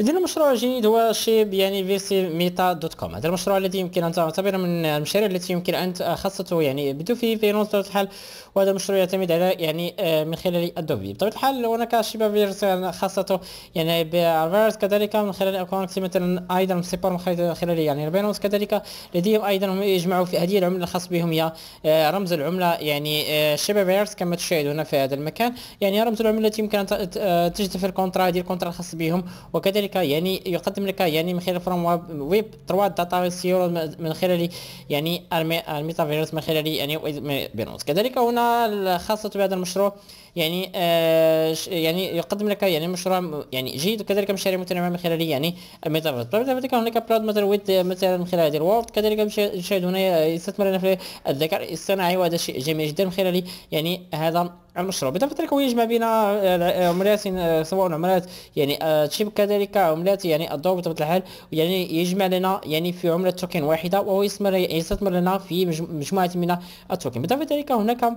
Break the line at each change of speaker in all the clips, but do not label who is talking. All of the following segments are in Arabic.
ندير المشروع الجديد هو شيب يعني سي ميتا دوت كوم هذا المشروع الذي يمكن ان تعتبره من المشاريع التي يمكن ان خاصته يعني بدو فيه فيروس بطبيعه الحال وهذا المشروع يعتمد على يعني آه، من خلال ادوبي بطبيعه الحال هناك شيب فيرس خاصته يعني بالفيروس كذلك من خلال اكونكس مثلا ايضا سيبر من خلال يعني البينوس كذلك لديهم ايضا هم يجمعوا في هذه العمله الخاص بهم هي آه، رمز العمله يعني آه، شيب فيرس كما تشاهد هنا في هذا المكان يعني رمز العمله التي يمكن ان تجد في الكونترا هذه الكونترا الخاص بهم وكذلك ذلك يعني يقدم لك يعني من خلال فروم ويب 3 داتا سيور من خلال يعني الميتافيروس من خلال يعني, يعني بينوس كذلك هنا الخاصة بهذا المشروع يعني آه يعني يقدم لك يعني مشروع يعني جيد وكذلك مشاريع متنوعه من خلال يعني الميتافيرس كذلك ذلك هناك بلاد مثلا ويت آه، مثلا من خلال هذه الوورد كذلك نشاهد هنا يستثمر في الذكاء الصناعي وهذا شيء جميل جدا من خلال يعني هذا المشروع بطبيعة هو يجمع بين عملات آه، آه، آه، سواء عملات يعني تشيب كذلك عملات يعني الضوء بطبيعة الحال يعني يجمع لنا يعني في عملة توكن واحدة وهو يعني يستثمر لنا في مجموعة من التوكن بطبيعة ذلك هناك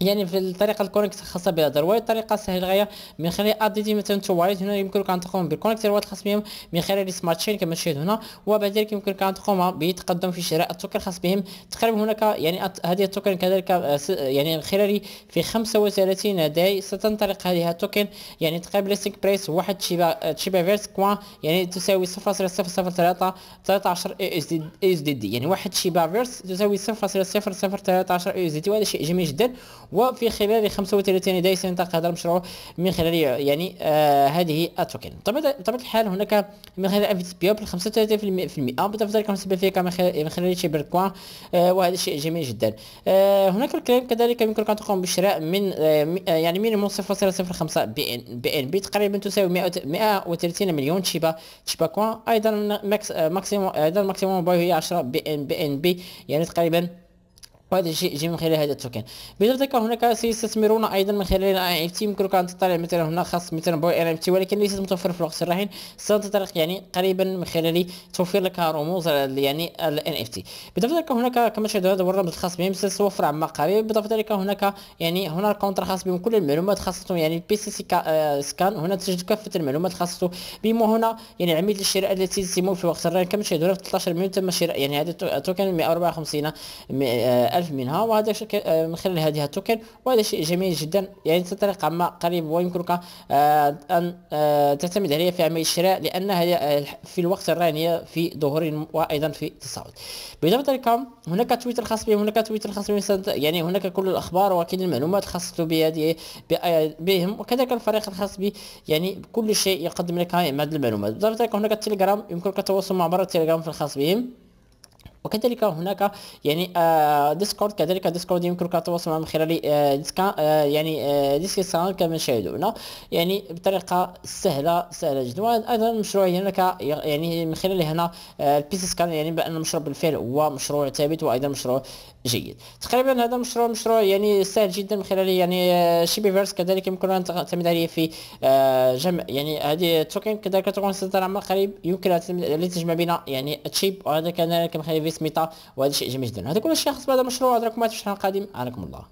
يعني في الطريقه الكونكت الخاصه بهذا الروابط طريقه سهله للغايه من خلال دي مثلا تو هنا يمكنك ان تقوم بالكونكت الروابط الخاص بهم من خلال السمارت تشين كما تشاهد هنا وبعد ذلك يمكنك ان تقوم بتقدم في شراء التوكن الخاص بهم تقريبا هناك يعني هذه التوكن كذلك آه، آه، يعني خلال في 35 داي ستنطلق هذه التوكن يعني تقريبا ليستنج بريس واحد تشيبا تشيبا فيرس كوان يعني تساوي 0.003 13 اس دي دي يعني واحد تشيبا فيرس تساوي 0.013 اس دي دي وهذا شيء جميل جدا وفي خلال 35 دقيقة سينطلق هذا المشروع من خلال يعني آه هذه التوكن بطبيعة الحال هناك من خلال اف بي اب 35% بتفضل ذلك سبب فيك من خلال شيبر كوان آه وهذا شيء جميل جدا آه هناك الكلام كذلك يمكنك ان تقوم بالشراء من آه،, آه يعني مينيموم 0.05 بي ان بي ان بي تقريبا تساوي 130 مليون شيبا شيبا كوان ايضا ماكس آه، ماكسيموم آه، ايضا ماكسيموم باي هي 10 بي ان بي ان بي يعني تقريبا وهذا الشيء يجي من خلال هذا التوكن بإضافة ذلك هناك سيستثمرون أيضا من خلال ان اي تي يمكنك أن تطلع مثلا هنا خاص مثلا بوي اف تي ولكن ليس متوفر في الوقت الراهن سنتطرق يعني قريبا من خلال توفير لك رموز يعني الان اف تي بإضافة لك هناك كما تشاهدون هذا هو الرمز الخاص بهم ستتوفر عما قريب بإضافة لك هناك يعني هنا الكونتر خاص بهم كل المعلومات خاصه يعني بي سي سكان هنا تجد كافة المعلومات خاصه بهم وهنا يعني عملية الشراء التي تتم في الوقت الراهن كما تشاهدون في 13 مليون تم شراء يعني هذا التوكن 154 ألف منها وهذا الشيء آه، من خلال هذه التوكن وهذا شيء جميل جدا يعني تطريق عما قريب ويمكنك آه، أن آه، تعتمد عليها في عملية الشراء لأنها في الوقت الراهن هي في ظهور وأيضا في تصاعد بهذه الطريقة هناك تويتر خاص بهم هناك تويتر خاص بهم يعني هناك كل الأخبار وأكيد المعلومات الخاصة بهذه بهم وكذلك الفريق الخاص بي يعني كل شيء يقدم لك هذه المعلومات الطريقة هناك التليجرام يمكنك التواصل مع عبر التليجرام في الخاص بهم وكذلك هناك يعني ديسكورد آه، كذلك ديسكورد يمكنك التواصل معه من خلال ديسكا آه، آه، يعني ديسكسيون كما شاهدوا هنا يعني بطريقه سهله سهله جدا وايضا المشروع هناك يعني من خلال هنا سي سكان يعني بان المشروع بالفعل هو مشروع ثابت وايضا مشروع جيد تقريبا هذا المشروع مشروع يعني سهل جدا من خلال يعني شيبي فيرس كذلك يمكن يعني، ان تعتمد عليه في جمع يعني هذه التوكن كذلك تكون سلطه عمل قريب يمكن ان تجمع بين يعني تشيب وهذا كذلك من خلال سميتها وهذا الشيء جميل جدا هذا كل الشيء خاص بهذا المشروع اراكم مع الشهر القادم عليكم الله